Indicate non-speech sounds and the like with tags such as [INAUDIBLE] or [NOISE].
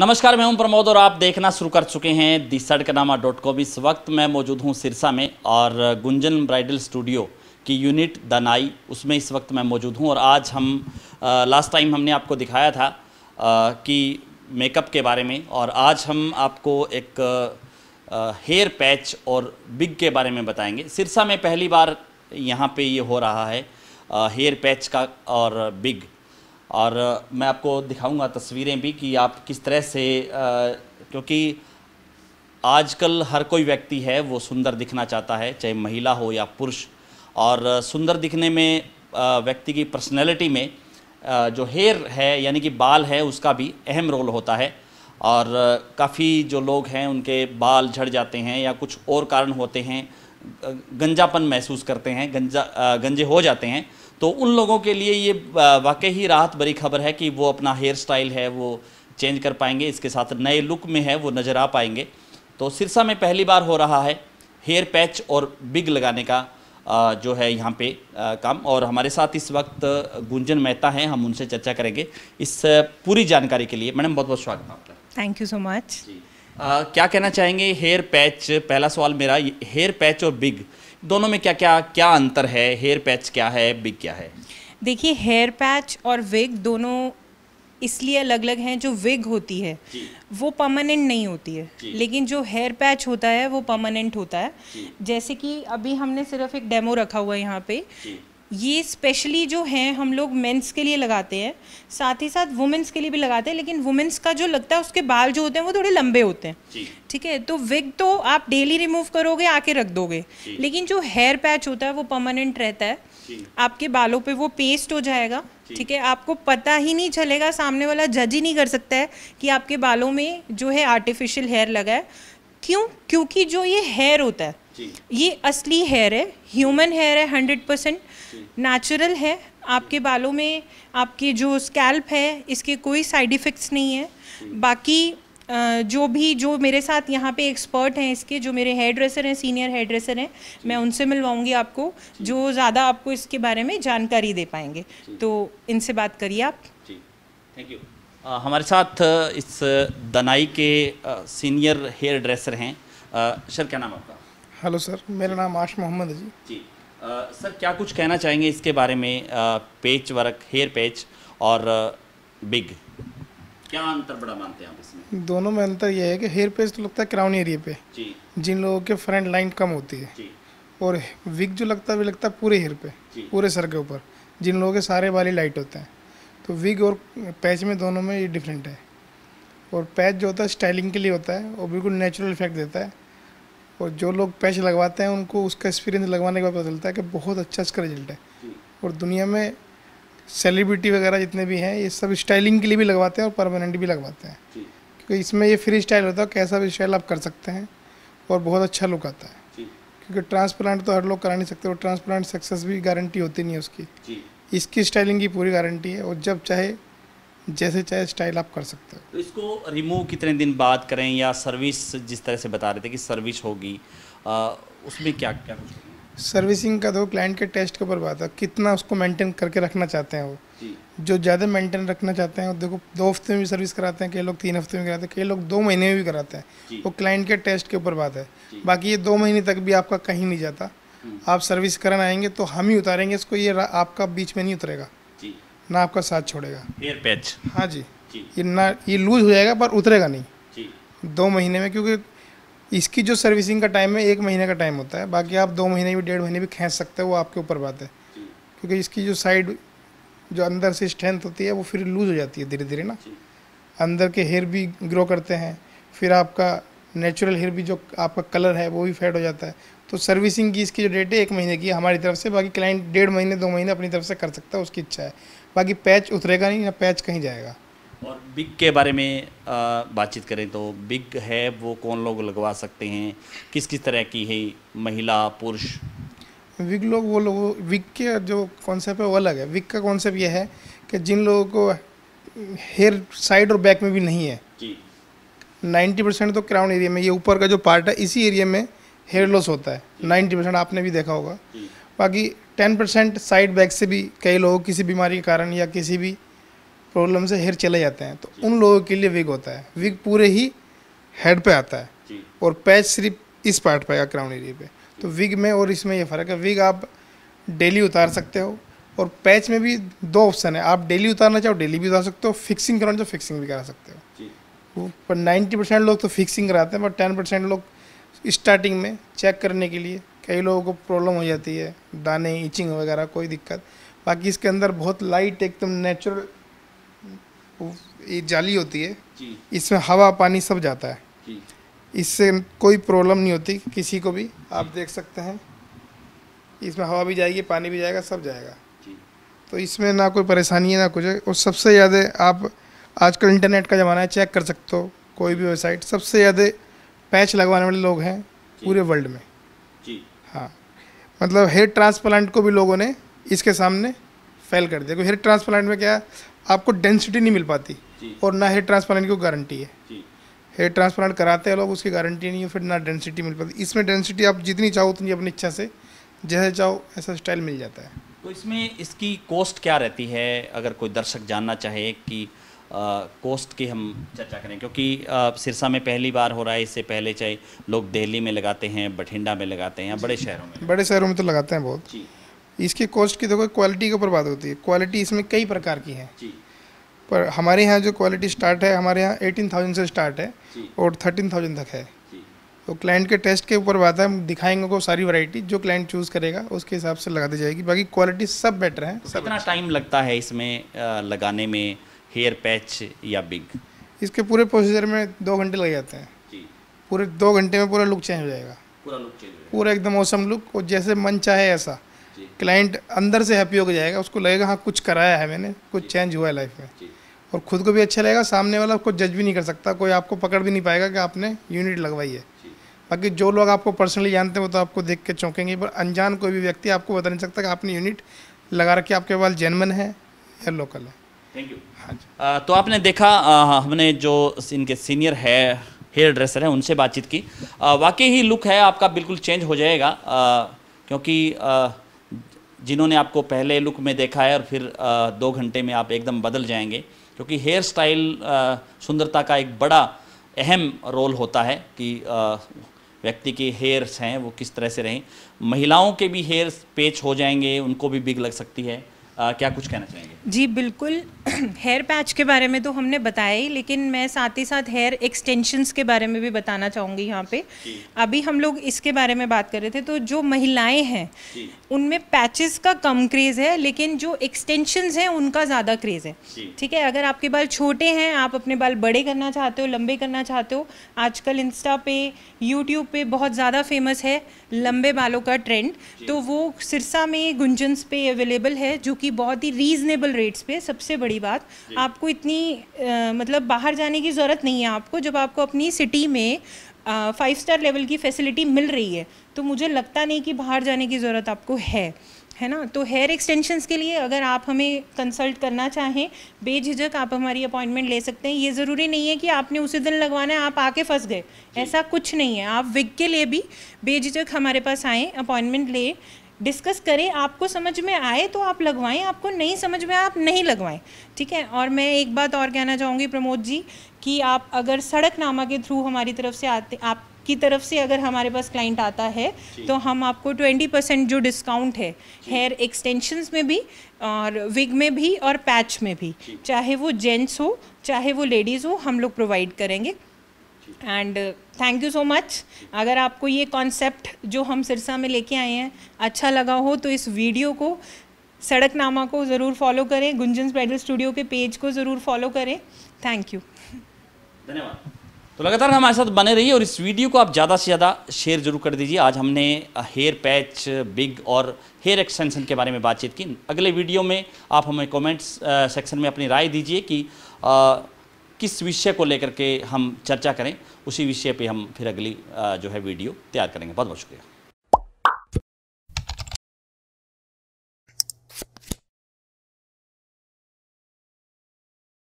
नमस्कार मैं हूं प्रमोद और आप देखना शुरू कर चुके हैं दी सड़कनामा डॉट कॉम इस वक्त मैं मौजूद हूं सिरसा में और गुंजन ब्राइडल स्टूडियो की यूनिट दनाई उसमें इस वक्त मैं मौजूद हूं और आज हम आ, लास्ट टाइम हमने आपको दिखाया था आ, कि मेकअप के बारे में और आज हम आपको एक आ, हेयर पैच और बिग के बारे में बताएँगे सिरसा में पहली बार यहाँ पर ये यह हो रहा है हेयर पैच का और बिग और मैं आपको दिखाऊंगा तस्वीरें भी कि आप किस तरह से क्योंकि आजकल हर कोई व्यक्ति है वो सुंदर दिखना चाहता है चाहे महिला हो या पुरुष और सुंदर दिखने में व्यक्ति की पर्सनैलिटी में जो हेयर है यानी कि बाल है उसका भी अहम रोल होता है और काफ़ी जो लोग हैं उनके बाल झड़ जाते हैं या कुछ और कारण होते हैं गंजापन महसूस करते हैं गंजा गंजे हो जाते हैं तो उन लोगों के लिए ये वाकई ही राहत भरी खबर है कि वो अपना हेयर स्टाइल है वो चेंज कर पाएंगे इसके साथ नए लुक में है वो नज़र आ पाएंगे तो सिरसा में पहली बार हो रहा है हेयर पैच और बिग लगाने का जो है यहाँ पे काम और हमारे साथ इस वक्त गुंजन मेहता हैं हम उनसे चर्चा करेंगे इस पूरी जानकारी के लिए मैडम बहुत बहुत स्वागत है आपका थैंक यू सो मच क्या कहना चाहेंगे हेयर पैच पहला सवाल मेरा हेयर पैच और बिग दोनों में क्या क्या क्या अंतर है हेयर पैच क्या है विग क्या है देखिए हेयर पैच और विग दोनों इसलिए अलग अलग हैं जो विग होती है वो परमानेंट नहीं होती है लेकिन जो हेयर पैच होता है वो परमानेंट होता है जैसे कि अभी हमने सिर्फ एक डेमो रखा हुआ है यहाँ पे ये स्पेशली जो है हम लोग मेंस के लिए लगाते हैं साथ ही साथ वुमेंस के लिए भी लगाते हैं लेकिन वुमेंस का जो लगता है उसके बाल जो होते हैं वो थोड़े लंबे होते हैं ठीक है तो विग तो आप डेली रिमूव करोगे आके रख दोगे लेकिन जो हेयर पैच होता है वो परमानेंट रहता है आपके बालों पे वो पेस्ट हो जाएगा ठीक है आपको पता ही नहीं चलेगा सामने वाला जज ही नहीं कर सकता है कि आपके बालों में जो है आर्टिफिशियल हेयर लगा है क्यों क्योंकि जो ये हेयर होता है ये असली हेयर है ह्यूमन हेयर है हंड्रेड परसेंट नेचुरल है आपके बालों में आपके जो स्कैल्प है इसके कोई साइड इफ़ेक्ट्स नहीं है बाकी जो भी जो मेरे साथ यहाँ पे एक्सपर्ट हैं इसके जो मेरे हेयर ड्रेसर हैं सीनियर हेयर ड्रेसर हैं मैं उनसे मिलवाऊंगी आपको जो ज़्यादा आपको इसके बारे में जानकारी दे पाएंगे तो इनसे बात करिए आप जी थैंक यू हमारे साथ इस दनाई के सीनियर हेयर ड्रेसर हैं सर क्या नाम आपका हेलो सर मेरा नाम आश मोहम्मद है जी जी आ, सर क्या कुछ कहना चाहेंगे इसके बारे में पेच वर्क हेयर पेच और आ, बिग क्या अंतर बड़ा मानते हैं आप इसमें दोनों में अंतर यह है कि हेयर पेच तो लगता है क्राउन एरिया पे जी जिन लोगों के फ्रंट लाइन कम होती है जी और विग जो लगता है वे लगता है पूरे हेयर पे पूरे सर के ऊपर जिन लोगों के सारे बाल लाइट होते हैं तो विग और पैच में दोनों में ये डिफरेंट है और पैच जो होता है स्टाइलिंग के लिए होता है और बिल्कुल नेचुरल इफेक्ट देता है और जो लोग पैच लगवाते हैं उनको उसका एक्सपीरियंस लगवाने के बाद पता चलता है कि बहुत अच्छा इसका रिजल्ट है और दुनिया में सेलिब्रिटी वगैरह जितने भी हैं ये सब स्टाइलिंग के लिए भी लगवाते हैं और परमानेंट भी लगवाते हैं क्योंकि इसमें ये फ्री स्टाइल होता है कैसा भी स्टाइल आप कर सकते हैं और बहुत अच्छा लुक आता है क्योंकि ट्रांसप्लांट तो हर लोग करा नहीं सकते और ट्रांसप्लांट सक्सेस भी गारंटी होती नहीं है उसकी इसकी स्टाइलिंग की पूरी गारंटी है और जब चाहे जैसे चाहे स्टाइल आप कर सकते हो तो इसको रिमूव कितने दिन बाद करें या सर्विस जिस तरह से बता रहे थे कि सर्विस होगी उसमें क्या क्या सर्विसिंग का तो क्लाइंट के टेस्ट के ऊपर बात है कितना उसको मेंटेन करके रखना चाहते हैं वो जो ज़्यादा मेंटेन रखना चाहते हैं देखो दो हफ्ते में भी सर्विस कराते हैं कई लोग तीन हफ्ते में कराते हैं कई लोग दो महीने में भी कराते हैं वो क्लाइंट के टेस्ट के ऊपर बात है बाकी ये दो महीने तक भी आपका कहीं नहीं जाता हम्म। आप सर्विस कराना आएंगे तो हम ही उतारेंगे इसको ये आपका बीच में नहीं उतरेगा ना आपका साथ छोड़ेगा एयर पैच हाँ जी, जी। ये ना ये लूज हो जाएगा पर उतरेगा नहीं जी। दो महीने में क्योंकि इसकी जो सर्विसिंग का टाइम है एक महीने का टाइम होता है बाकी आप दो महीने भी डेढ़ महीने भी खींच सकते हो वो आपके ऊपर बात है क्योंकि इसकी जो साइड जो अंदर से स्ट्रेंथ होती है वो फिर लूज़ हो जाती है धीरे धीरे ना अंदर के हेयर भी ग्रो करते हैं फिर आपका नेचुरल हेयर भी जो आपका कलर है वो भी फेड हो जाता है तो सर्विसिंग की इसकी जो डेट है एक महीने की हमारी तरफ से बाकी क्लाइंट डेढ़ महीने दो महीने अपनी तरफ से कर सकता है उसकी इच्छा है बाकी पैच उतरेगा नहीं ना पैच कहीं जाएगा और बिग के बारे में बातचीत करें तो बिग है वो कौन लोग लगवा सकते हैं किस किस तरह की है महिला पुरुष विग लोग वो लोग विग के जो कॉन्सेप्ट है वो अलग है विग का कॉन्सेप्ट यह है कि जिन लोगों को हेयर साइड और बैक में भी नहीं है नाइन्टी परसेंट तो क्राउन एरिया में ये ऊपर का जो पार्ट है इसी एरिया में हेयर लॉस होता है नाइन्टी परसेंट आपने भी देखा होगा बाकी टेन परसेंट साइड बैक से भी कई लोग किसी बीमारी के कारण या किसी भी प्रॉब्लम से हेयर चले जाते हैं तो उन लोगों के लिए विग होता है विग पूरे ही हेड पे आता है और पैच सिर्फ इस पार्ट पर या क्राउन एरिया पे तो विग में और इसमें यह फ़र्क है विग आप डेली उतार सकते हो और पैच में भी दो ऑप्शन है आप डेली उतारना चाहो डेली भी उतार सकते हो फिक्सिंग कराना चाहो फिक्सिंग भी करा सकते हो पर नाइन्टी परसेंट लोग तो फिक्सिंग कराते हैं पर टेन परसेंट लोग स्टार्टिंग में चेक करने के लिए कई लोगों को प्रॉब्लम हो जाती है दाने इचिंग वगैरह कोई दिक्कत बाकी इसके अंदर बहुत लाइट एकदम नेचुरल जाली होती है इसमें हवा पानी सब जाता है इससे कोई प्रॉब्लम नहीं होती किसी को भी आप देख सकते हैं इसमें हवा भी जाएगी पानी भी जाएगा सब जाएगा तो इसमें ना कोई परेशानी है ना कुछ है और सबसे ज़्यादा आप आजकल इंटरनेट का ज़माना है चेक कर सकते हो कोई भी वेबसाइट सबसे ज़्यादा पैच लगवाने वाले लोग हैं पूरे वर्ल्ड में जी हाँ मतलब हेयर ट्रांसप्लांट को भी लोगों ने इसके सामने फेल कर दिया क्योंकि हेयर ट्रांसप्लांट में क्या आपको डेंसिटी नहीं मिल पाती और ना हेयर ट्रांसप्लांट की गारंटी है हेयर ट्रांसप्लांट कराते हैं लोग उसकी गारंटी नहीं है फिर ना डेंसिटी मिल पाती इसमें डेंसिटी आप जितनी चाहो उतनी अपनी इच्छा से जैसे चाहो ऐसा स्टाइल मिल जाता है तो इसमें इसकी कॉस्ट क्या रहती है अगर कोई दर्शक जानना चाहे कि कोस्ट की हम चर्चा करें क्योंकि सिरसा में पहली बार हो रहा है इससे पहले चाहे लोग दिल्ली में लगाते हैं बठिंडा में लगाते हैं बड़े शहरों में बड़े शहरों में तो लगाते हैं बहुत इसकी कोस्ट की देखो क्वालिटी के ऊपर बात होती है क्वालिटी इसमें कई प्रकार की है पर हमारे यहाँ जो क्वालिटी स्टार्ट है हमारे यहाँ एटीन थाउजेंड से स्टार्ट है और थर्टीन थाउजेंड तक है तो क्लाइंट के टेस्ट के ऊपर बात है हम दिखाएंगे को सारी वैरायटी जो क्लाइंट चूज़ करेगा उसके हिसाब से लगा दी जाएगी बाकी क्वालिटी सब बेटर है सब तो कितना टाइम लगता है इसमें लगाने में हेयर पैच या बिग इसके पूरे प्रोसीजर में दो घंटे लग जाते हैं जी पूरे दो घंटे में पूरा लुक चेंज हो जाएगा पूरा लुक चेंज पूरा एकदम मौसम लुक और जैसे मन चाहे ऐसा क्लाइंट अंदर से हैप्पी होकर जाएगा उसको लगेगा हाँ कुछ कराया है मैंने कुछ चेंज हुआ है लाइफ में और खुद को भी अच्छा लगेगा सामने वाला कुछ जज भी नहीं कर सकता कोई आपको पकड़ भी नहीं पाएगा कि आपने यूनिट लगवाई है बाकी जो लोग आपको पर्सनली जानते हैं वो तो आपको देख के चौंकेंगे पर अनजान कोई भी व्यक्ति आपको बता नहीं सकता कि आपने यूनिट लगा रखी आपके पास जेनमन है या लोकल है थैंक यू हाँ तो आपने देखा हमने जो इनके सीनियर है हेयर ड्रेसर है उनसे बातचीत की वाकई ही लुक है आपका बिल्कुल चेंज हो जाएगा क्योंकि जिन्होंने आपको पहले लुक में देखा है और फिर दो घंटे में आप एकदम बदल जाएंगे क्योंकि हेयर स्टाइल सुंदरता का एक बड़ा अहम रोल होता है कि व्यक्ति के हेयर्स हैं वो किस तरह से रहें महिलाओं के भी हेयर्स पेच हो जाएंगे उनको भी बिग लग सकती है आ, क्या कुछ कहना चाहेंगे जी बिल्कुल [CLEARS THROAT] हेयर पैच के बारे में तो हमने बताया ही लेकिन मैं साथ ही साथ हेयर एक्सटेंशंस के बारे में भी बताना चाहूँगी यहाँ पे अभी हम लोग इसके बारे में बात कर रहे थे तो जो महिलाएं हैं उनमें पैचेस का कम क्रेज़ है लेकिन जो एक्सटेंशंस हैं उनका ज़्यादा क्रेज़ है ठीक है अगर आपके बाल छोटे हैं आप अपने बाल बड़े करना चाहते हो लंबे करना चाहते हो आजकल इंस्टा पे यूट्यूब पे बहुत ज़्यादा फेमस है लंबे बालों का ट्रेंड तो वो सिरसा में गुंजन्स पे अवेलेबल है जो कि कि बहुत ही रीज़नेबल रेट्स पे सबसे बड़ी बात आपको इतनी आ, मतलब बाहर जाने की ज़रूरत नहीं है आपको जब आपको अपनी सिटी में फाइव स्टार लेवल की फैसिलिटी मिल रही है तो मुझे लगता नहीं कि बाहर जाने की ज़रूरत आपको है है ना तो हेयर एक्सटेंशंस के लिए अगर आप हमें कंसल्ट करना चाहें बेझिझक आप हमारी अपॉइंटमेंट ले सकते हैं ये ज़रूरी नहीं है कि आपने उसी दिन लगवाना है आप आके फंस गए ऐसा कुछ नहीं है आप विग के लिए भी बेझिझक हमारे पास आएँ अपॉइंटमेंट लें डिस्कस करें आपको समझ में आए तो आप लगवाएं आपको नहीं समझ में आए आप नहीं लगवाएं ठीक है और मैं एक बात और कहना चाहूँगी प्रमोद जी कि आप अगर सड़कनामा के थ्रू हमारी तरफ से आते आप की तरफ से अगर हमारे पास क्लाइंट आता है तो हम आपको 20 परसेंट जो डिस्काउंट है हेयर एक्सटेंशंस में भी और विग में भी और पैच में भी चाहे वो जेंट्स हो चाहे वो लेडीज़ हो हम लोग प्रोवाइड करेंगे and thank you so much अगर आपको ये कॉन्सेप्ट जो हम सिरसा में लेके आए हैं अच्छा लगा हो तो इस वीडियो को सड़क नामा को ज़रूर फॉलो करें गुंजन ब्राइडल स्टूडियो के पेज को ज़रूर फॉलो करें थैंक यू धन्यवाद तो लगातार हमारे साथ बने रहिए और इस वीडियो को आप ज़्यादा से ज़्यादा शेयर जरूर कर दीजिए आज हमने हेयर पैच बिग और हेयर एक्सटेंशन के बारे में बातचीत की अगले वीडियो में आप हमें कमेंट्स सेक्शन uh, में अपनी राय दीजिए कि आ, uh, किस विषय को लेकर के हम चर्चा करें उसी विषय पे हम फिर अगली जो है वीडियो तैयार करेंगे बहुत बहुत शुक्रिया